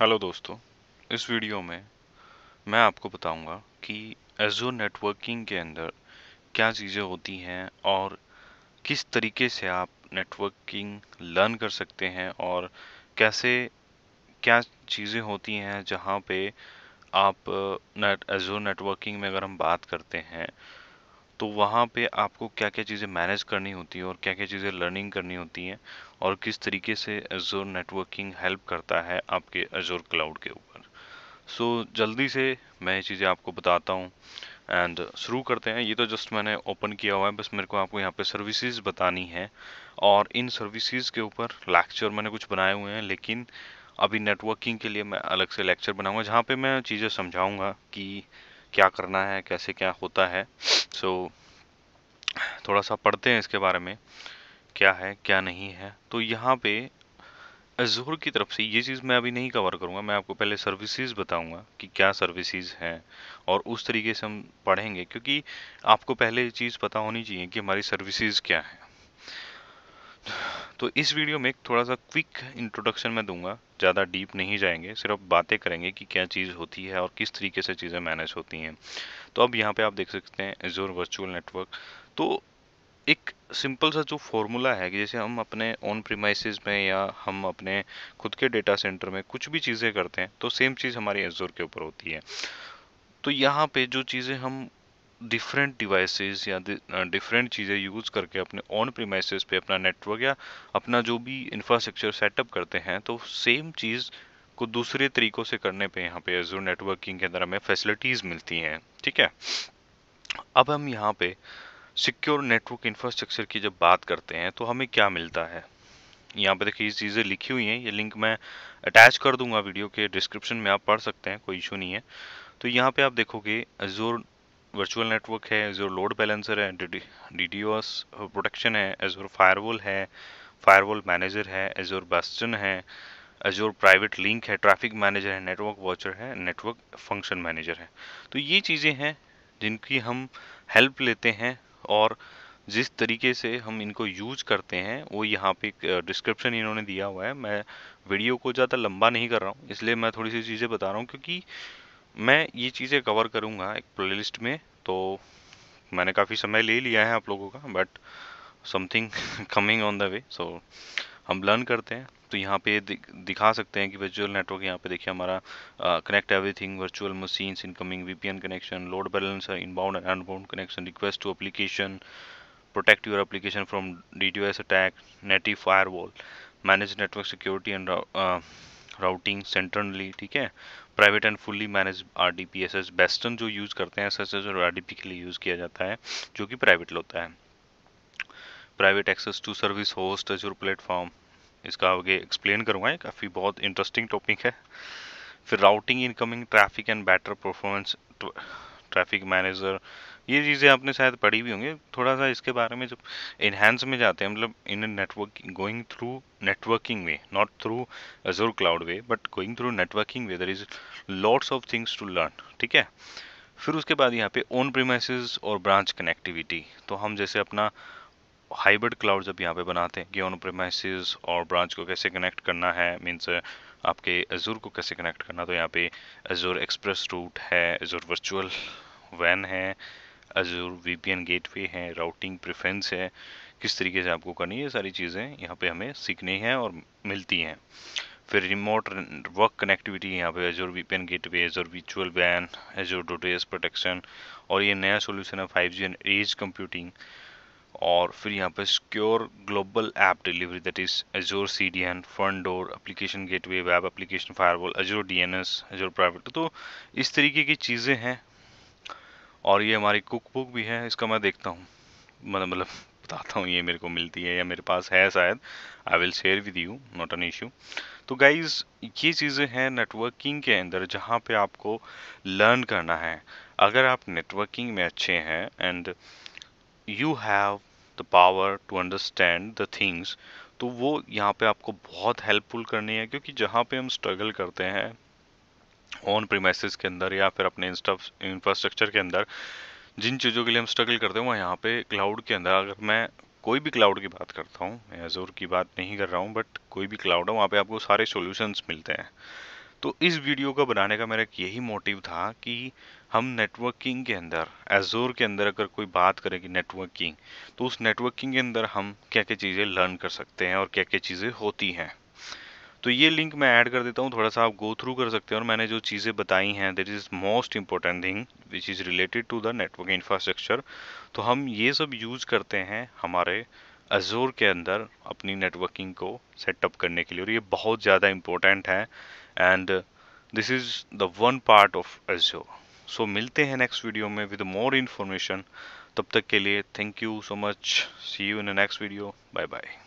hello दोस्तों इस video में मैं आपको बताऊंगा कि एजो नेटवर्किंग के अंदर क्या चीज़ें होती हैं और किस तरीके से आप नेटवर्किंग लर्न कर सकते हैं और कैसे क्या चीज़ें होती हैं जहां पे आप नेट एजो नेटवर्किंग में अगर हम बात करते हैं तो वहाँ पे आपको क्या क्या चीज़ें मैनेज करनी होती हैं और क्या क्या चीज़ें लर्निंग करनी होती हैं और किस तरीके से एजोर नेटवर्किंग हेल्प करता है आपके एजोर क्लाउड के ऊपर सो so, जल्दी से मैं ये चीज़ें आपको बताता हूँ एंड शुरू करते हैं ये तो जस्ट मैंने ओपन किया हुआ है बस मेरे को आपको यहाँ पे सर्विसेज बतानी है और इन सर्विसेज के ऊपर लेक्चर मैंने कुछ बनाए हुए हैं लेकिन अभी नेटवर्किंग के लिए मैं अलग से लेक्चर बनाऊँगा जहाँ पे मैं चीज़ें समझाऊँगा कि क्या करना है कैसे क्या होता है सो so, थोड़ा सा पढ़ते हैं इसके बारे में क्या है क्या नहीं है तो यहाँ पे एजोर की तरफ से ये चीज़ मैं अभी नहीं कवर करूँगा मैं आपको पहले सर्विसेज बताऊँगा कि क्या सर्विसेज हैं और उस तरीके से हम पढ़ेंगे क्योंकि आपको पहले चीज़ पता होनी चाहिए कि हमारी सर्विसेज क्या हैं तो इस वीडियो में एक थोड़ा सा क्विक इंट्रोडक्शन मैं दूंगा ज़्यादा डीप नहीं जाएंगे सिर्फ बातें करेंगे कि क्या चीज़ होती है और किस तरीके से चीज़ें मैनेज होती हैं तो अब यहाँ पे आप देख सकते हैं एजोर वर्चुअल नेटवर्क तो एक सिंपल सा जो फॉर्मूला है कि जैसे हम अपने ऑन प्रीमाइसिस में या हम अपने खुद के डेटा सेंटर में कुछ भी चीज़ें करते हैं तो सेम चीज़ हमारी एजोर के ऊपर होती है तो यहाँ पे जो चीज़ें हम डिफरेंट डिवाइसेस या डिफरेंट चीज़ें यूज़ करके अपने ऑन प्रीमाइसिस पे अपना नेटवर्क या अपना जो भी इंफ्रास्ट्रक्चर सेटअप करते हैं तो सेम चीज़ को दूसरे तरीक़ों से करने पे यहाँ पे एजो नेटवर्किंग के अंदर हमें फैसिलिटीज़ मिलती हैं ठीक है अब हम यहाँ पे सिक्योर नेटवर्क इंफ्रास्ट्रक्चर की जब बात करते हैं तो हमें क्या मिलता है यहाँ पे देखिए ये चीज़ें लिखी हुई हैं ये लिंक मैं अटैच कर दूंगा वीडियो के डिस्क्रिप्शन में आप पढ़ सकते हैं कोई इशू नहीं है तो यहाँ पे आप देखोगे एजोर वर्चुअल नेटवर्क है जो लोड बैलेंसर है डी डी प्रोटेक्शन है एजोर फायरवॉल है फायरवॉल मैनेजर है एजोर बेस्टन है एजोर प्राइवेट लिंक है ट्रैफिक मैनेजर है नेटवर्क वॉचर है नेटवर्क फंक्शन मैनेजर है तो ये चीज़ें हैं जिनकी हम हेल्प लेते हैं और जिस तरीके से हम इनको यूज करते हैं वो यहाँ पे एक डिस्क्रिप्शन इन्होंने दिया हुआ है मैं वीडियो को ज़्यादा लंबा नहीं कर रहा हूँ इसलिए मैं थोड़ी सी चीज़ें बता रहा हूँ क्योंकि मैं ये चीज़ें कवर करूँगा एक प्लेलिस्ट में तो मैंने काफ़ी समय ले लिया है आप लोगों का but something coming on the way so हम लर्न करते हैं तो यहाँ पे दिखा सकते हैं कि वर्चुअल नेटवर्क यहाँ पे देखिए हमारा connect everything virtual machines incoming VPN connection load balance inbound and unbound connection request to application protect your D T S attack native fire wall manage network security and routing centrally ठीक है private and fully manage R D P S S bastion जो use करते हैं S S S और R D P के लिए use किया जाता है जो कि प्राइवेट होता है private access to service host as platform इसका आगे एक्सप्लेन करूँगा ये काफ़ी बहुत इंटरेस्टिंग टॉपिक है फिर routing incoming traffic and better performance traffic manager ये चीज़ें आपने शायद पढ़ी भी होंगी थोड़ा सा इसके बारे में जब इन्हेंस में जाते हैं मतलब in network going through networking way not through Azure cloud way but going through networking way there is lots of things to learn ठीक है फिर उसके बाद यहाँ पे ओन प्रीमाइसिस और ब्रांच कनेक्टिविटी तो हम जैसे अपना हाइब्रिड क्लाउड जब यहाँ पे बनाते हैं कि ऑन प्रीमाइसिस और ब्रांच को कैसे कनेक्ट करना है मीन्स आपके अजूर को कैसे कनेक्ट करना तो यहाँ पे अजूर एक्सप्रेस रूट है अजूर वर्चुअल वैन है अजूर वीपीएन गेटवे है राउटिंग प्रिफ्रेंस है किस तरीके से आपको करनी है ये सारी चीज़ें यहाँ पे हमें सीखनी है और मिलती हैं फिर रिमोट वर्क कनेक्टिविटी यहाँ पे एजोर गेट वे एजोर विचुअल वैन एजोर डोटेस प्रोटेक्शन और ये नया सोल्यूशन है five G and edge computing और फिर यहाँ पे secure global app delivery that is एजोर C D N front door application way web application firewall एजोर D N S एजोर private तो इस तरीके की चीज़ें हैं और ये हमारी कुक बुक भी है इसका मैं देखता हूँ मतलब मतलब बताता हूँ ये मेरे को मिलती है या मेरे पास है शायद I will share with you not an issue तो गाइज ये चीज़ें हैं नेटवर्किंग के अंदर जहाँ पे आपको लर्न करना है अगर आप नेटवर्किंग में अच्छे हैं and you have the power to understand the things तो वो यहाँ पे आपको बहुत हेल्पफुल करनी है क्योंकि जहाँ पे हम स्ट्रगल करते हैं ऑन प्रीमाइसिस के अंदर या फिर अपने इंफ्रास्ट्रक्चर के अंदर जिन चीज़ों के लिए हम स्ट्रगल करते हैं वह यहाँ पे क्लाउड के अंदर अगर मैं कोई भी क्लाउड की बात करता हूँ मैं एजोर की बात नहीं कर रहा हूँ बट कोई भी क्लाउड है वहाँ पे आपको सारे सॉल्यूशंस मिलते हैं तो इस वीडियो को बनाने का मेरा यही मोटिव था कि हम नेटवर्किंग के अंदर एजोर के अंदर अगर कोई बात करें कि नेटवर्किंग तो उस नेटवर्किंग के अंदर हम क्या क्या चीज़ें लर्न कर सकते हैं और क्या क्या चीज़ें होती हैं तो ये लिंक मैं ऐड कर देता हूँ थोड़ा सा आप गो थ्रू कर सकते हैं और मैंने जो चीज़ें बताई हैं that is most important thing which is related to the network infrastructure तो हम ये सब यूज़ करते हैं हमारे अजोर के अंदर अपनी नेटवर्किंग को सेटअप करने के लिए और ये बहुत ज़्यादा इम्पोर्टेंट है and this is the one part of Azure so मिलते हैं नेक्स्ट वीडियो में विद मोर इन्फॉर्मेशन तब तक के लिए thank you so much see you in next video bye bye